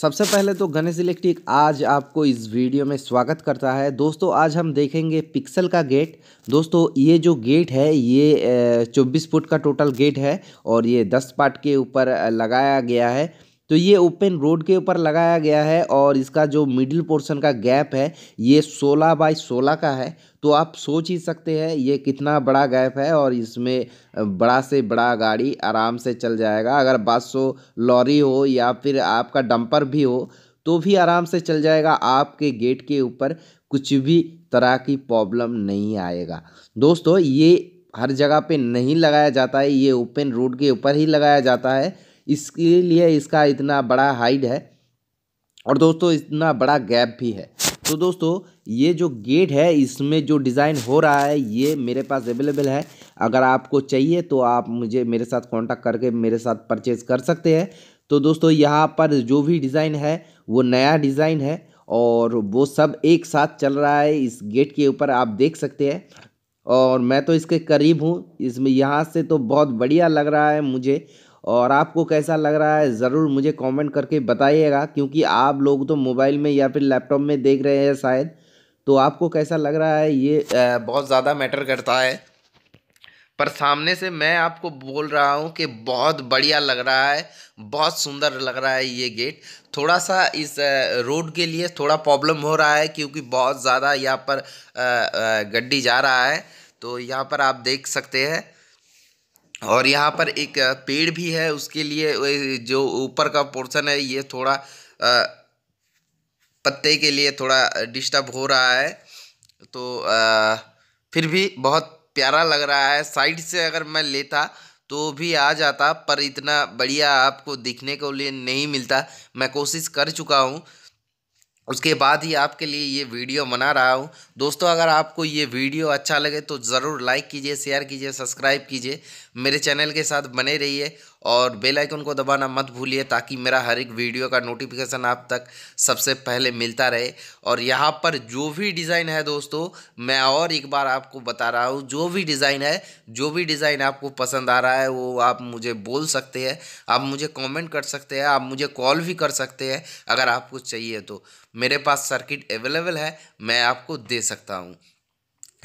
सबसे पहले तो गणेश इलेक्ट्रिक आज आपको इस वीडियो में स्वागत करता है दोस्तों आज हम देखेंगे पिक्सल का गेट दोस्तों ये जो गेट है ये 24 फुट का टोटल गेट है और ये 10 पार्ट के ऊपर लगाया गया है तो ये ओपन रोड के ऊपर लगाया गया है और इसका जो मिडिल पोर्शन का गैप है ये 16 बाई 16 का है तो आप सोच ही सकते हैं ये कितना बड़ा गैप है और इसमें बड़ा से बड़ा गाड़ी आराम से चल जाएगा अगर बात लॉरी हो या फिर आपका डंपर भी हो तो भी आराम से चल जाएगा आपके गेट के ऊपर कुछ भी तरह की प्रॉब्लम नहीं आएगा दोस्तों ये हर जगह पे नहीं लगाया जाता है ये ओपन रोड के ऊपर ही लगाया जाता है इसके लिए इसका इतना बड़ा हाइट है और दोस्तों इतना बड़ा गैप भी है तो दोस्तों ये जो गेट है इसमें जो डिज़ाइन हो रहा है ये मेरे पास अवेलेबल है अगर आपको चाहिए तो आप मुझे मेरे साथ कांटेक्ट करके मेरे साथ परचेज़ कर सकते हैं तो दोस्तों यहाँ पर जो भी डिज़ाइन है वो नया डिज़ाइन है और वो सब एक साथ चल रहा है इस गेट के ऊपर आप देख सकते हैं और मैं तो इसके करीब हूँ इसमें यहाँ से तो बहुत बढ़िया लग रहा है मुझे और आपको कैसा लग रहा है ज़रूर मुझे कमेंट करके बताइएगा क्योंकि आप लोग तो मोबाइल में या फिर लैपटॉप में देख रहे हैं शायद तो आपको कैसा लग रहा है ये बहुत ज़्यादा मैटर करता है पर सामने से मैं आपको बोल रहा हूँ कि बहुत बढ़िया लग रहा है बहुत सुंदर लग रहा है ये गेट थोड़ा सा इस रोड के लिए थोड़ा प्रॉब्लम हो रहा है क्योंकि बहुत ज़्यादा यहाँ पर गड्डी जा रहा है तो यहाँ पर आप देख सकते हैं और यहाँ पर एक पेड़ भी है उसके लिए जो ऊपर का पोर्शन है ये थोड़ा पत्ते के लिए थोड़ा डिस्टर्ब हो रहा है तो फिर भी बहुत प्यारा लग रहा है साइड से अगर मैं लेता तो भी आ जाता पर इतना बढ़िया आपको दिखने को लिए नहीं मिलता मैं कोशिश कर चुका हूँ उसके बाद ही आपके लिए ये वीडियो बना रहा हूँ दोस्तों अगर आपको ये वीडियो अच्छा लगे तो ज़रूर लाइक कीजिए शेयर कीजिए सब्सक्राइब कीजिए मेरे चैनल के साथ बने रहिए और बेल आइकन को दबाना मत भूलिए ताकि मेरा हर एक वीडियो का नोटिफिकेशन आप तक सबसे पहले मिलता रहे और यहाँ पर जो भी डिज़ाइन है दोस्तों मैं और एक बार आपको बता रहा हूँ जो भी डिज़ाइन है जो भी डिज़ाइन आपको पसंद आ रहा है वो आप मुझे बोल सकते हैं आप मुझे कमेंट कर सकते हैं आप मुझे कॉल भी कर सकते हैं अगर आपको चाहिए तो मेरे पास सर्किट अवेलेबल है मैं आपको दे सकता हूँ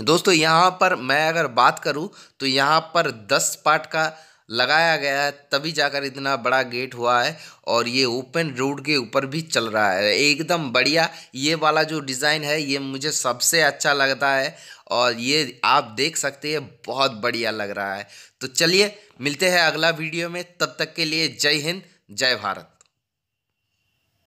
दोस्तों यहाँ पर मैं अगर बात करूँ तो यहाँ पर दस पार्ट का लगाया गया है तभी जाकर इतना बड़ा गेट हुआ है और ये ओपन रोड के ऊपर भी चल रहा है एकदम बढ़िया ये वाला जो डिज़ाइन है ये मुझे सबसे अच्छा लगता है और ये आप देख सकते हैं बहुत बढ़िया लग रहा है तो चलिए मिलते हैं अगला वीडियो में तब तक के लिए जय हिंद जय भारत